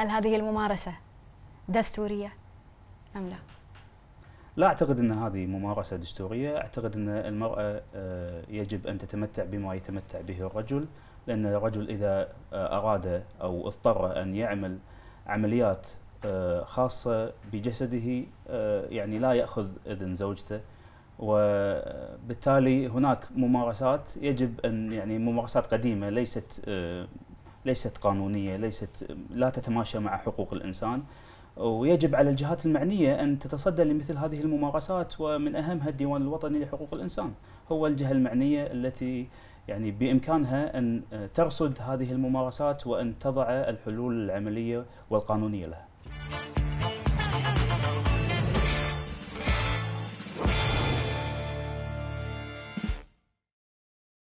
هل هذه الممارسة دستورية أم لا؟ لا أعتقد أن هذه ممارسة دستورية أعتقد أن المرأة آه، يجب أن تتمتع بما يتمتع به الرجل لأن الرجل إذا آه، أراد أو اضطر أن يعمل عمليات آه، خاصة بجسده يعني لا يأخذ إذن زوجته وبالتالي هناك ممارسات يجب أن يعني ممارسات قديمة ليست ليست قانونيه، ليست لا تتماشى مع حقوق الانسان. ويجب على الجهات المعنيه ان تتصدى لمثل هذه الممارسات ومن اهمها الديوان الوطني لحقوق الانسان، هو الجهه المعنيه التي يعني بامكانها ان ترصد هذه الممارسات وان تضع الحلول العمليه والقانونيه لها.